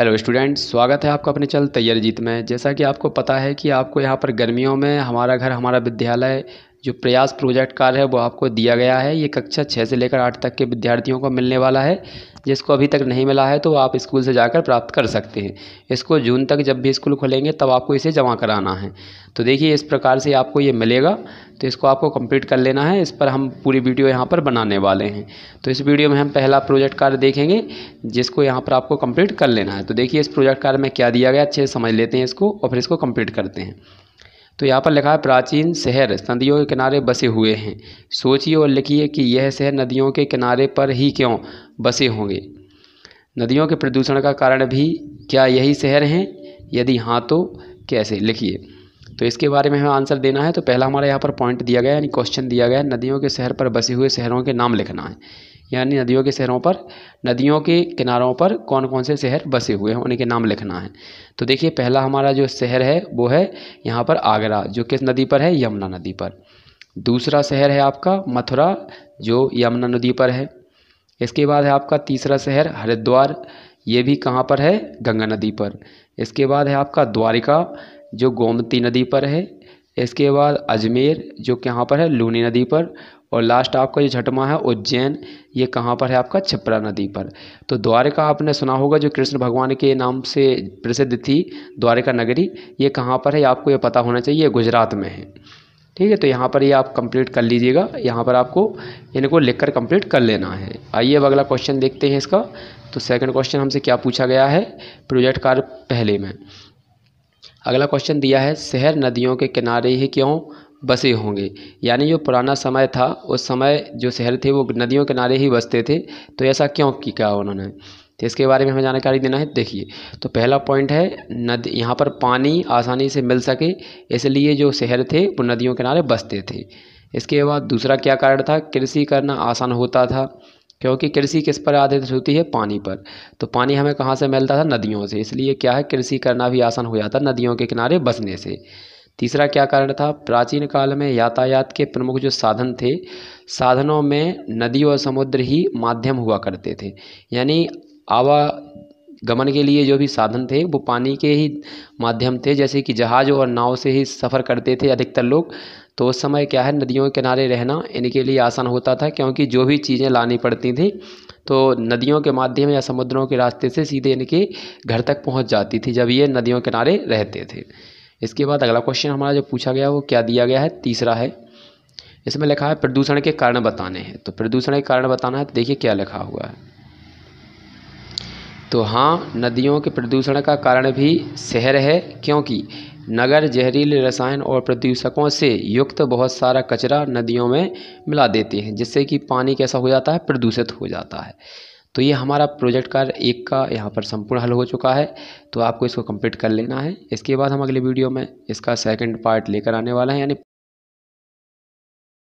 hello student स्वागत है आपका अपने चल तैयार जीत में जैसा कि आपको पता है कि आपको यहाँ पर गर्मियों में हमारा घर हमारा विद्यालय जो प्रयास प्रोजेक्ट कार्य है वो आपको दिया गया है ये कक्षा छः से लेकर आठ तक के विद्यार्थियों को मिलने वाला है जिसको अभी तक नहीं मिला है तो आप स्कूल से जाकर प्राप्त कर सकते हैं इसको जून तक जब भी स्कूल खोलेंगे तब आपको इसे जमा कराना है तो देखिए इस प्रकार से आपको ये मिलेगा तो इसको आपको कंप्लीट कर लेना है इस पर हम पूरी वीडियो यहाँ पर बनाने वाले हैं तो इस वीडियो में हम पहला प्रोजेक्ट कार्य देखेंगे जिसको यहाँ पर आपको कम्प्लीट कर लेना है तो देखिए इस प्रोजेक्ट कार्य में क्या दिया गया अच्छे से समझ लेते हैं इसको और फिर इसको कम्प्लीट करते हैं तो यहाँ पर लिखा है प्राचीन शहर नदियों के किनारे बसे हुए हैं सोचिए और लिखिए कि यह शहर नदियों के किनारे पर ही क्यों बसे होंगे नदियों के प्रदूषण का कारण भी क्या यही शहर हैं यदि हाँ तो कैसे लिखिए तो इसके बारे में हमें आंसर देना है तो पहला हमारा यहाँ पर पॉइंट दिया गया यानी क्वेश्चन दिया गया नदियों के शहर पर बसे हुए शहरों के नाम लिखना है यानी नदियों के शहरों पर नदियों के किनारों पर कौन कौन से शहर बसे हुए हैं उनके नाम लिखना है तो देखिए पहला हमारा जो शहर है वो है यहाँ पर आगरा जो किस नदी पर है यमुना नदी पर दूसरा शहर है आपका मथुरा जो यमुना नदी पर है इसके बाद है आपका तीसरा शहर हरिद्वार ये भी कहाँ पर है गंगा नदी पर इसके बाद है आपका द्वारिका जो गोमती नदी पर है इसके बाद अजमेर जो कहाँ पर है लूनी नदी पर और लास्ट आपका जो छठमा है उज्जैन ये कहाँ पर है आपका छिपरा नदी पर तो द्वारका आपने सुना होगा जो कृष्ण भगवान के नाम से प्रसिद्ध थी द्वारका नगरी ये कहाँ पर है आपको ये पता होना चाहिए गुजरात में है ठीक है तो यहाँ पर ये आप कंप्लीट कर लीजिएगा यहाँ पर आपको इनको लिख कर कंप्लीट कर लेना है आइए अब अगला क्वेश्चन देखते हैं इसका तो सेकंड क्वेश्चन हमसे क्या पूछा गया है प्रोजेक्ट कार्य पहले में अगला क्वेश्चन दिया है शहर नदियों के किनारे ही क्यों बसे होंगे यानी जो पुराना समय था उस समय जो शहर थे वो नदियों के किनारे ही बसते थे तो ऐसा क्यों किया उन्होंने तो इसके बारे में हमें जानकारी देना है देखिए तो पहला पॉइंट है नदी यहाँ पर पानी आसानी से मिल सके इसलिए जो शहर थे वो नदियों के किनारे बसते थे इसके बाद दूसरा क्या कारण था कृषि करना आसान होता था क्योंकि कृषि किस पर आधारित होती है पानी पर तो पानी हमें कहाँ से मिलता था नदियों से इसलिए क्या है कृषि करना भी आसान हो जाता नदियों के किनारे बसने से तीसरा क्या कारण था प्राचीन काल में यातायात के प्रमुख जो साधन थे साधनों में नदी और समुद्र ही माध्यम हुआ करते थे यानी आवा गमन के लिए जो भी साधन थे वो पानी के ही माध्यम थे जैसे कि जहाज़ और नाव से ही सफ़र करते थे अधिकतर लोग तो उस समय क्या है नदियों के किनारे रहना इनके लिए आसान होता था क्योंकि जो भी चीज़ें लानी पड़ती थी तो नदियों के माध्यम या समुद्रों के रास्ते से सीधे इनके घर तक पहुंच जाती थी जब ये नदियों के किनारे रहते थे इसके बाद अगला क्वेश्चन हमारा जो पूछा गया वो क्या दिया गया है तीसरा है इसमें लिखा है प्रदूषण के कारण बताने हैं तो प्रदूषण के कारण बताना है तो देखिए क्या लिखा हुआ है तो हाँ नदियों के प्रदूषण का कारण भी शहर है क्योंकि नगर जहरीले रसायन और प्रदूषकों से युक्त बहुत सारा कचरा नदियों में मिला देते हैं जिससे कि पानी कैसा हो जाता है प्रदूषित हो जाता है तो ये हमारा प्रोजेक्ट कार्य एक का यहाँ पर संपूर्ण हल हो चुका है तो आपको इसको कंप्लीट कर लेना है इसके बाद हम अगले वीडियो में इसका सेकंड पार्ट लेकर आने वाला है यानी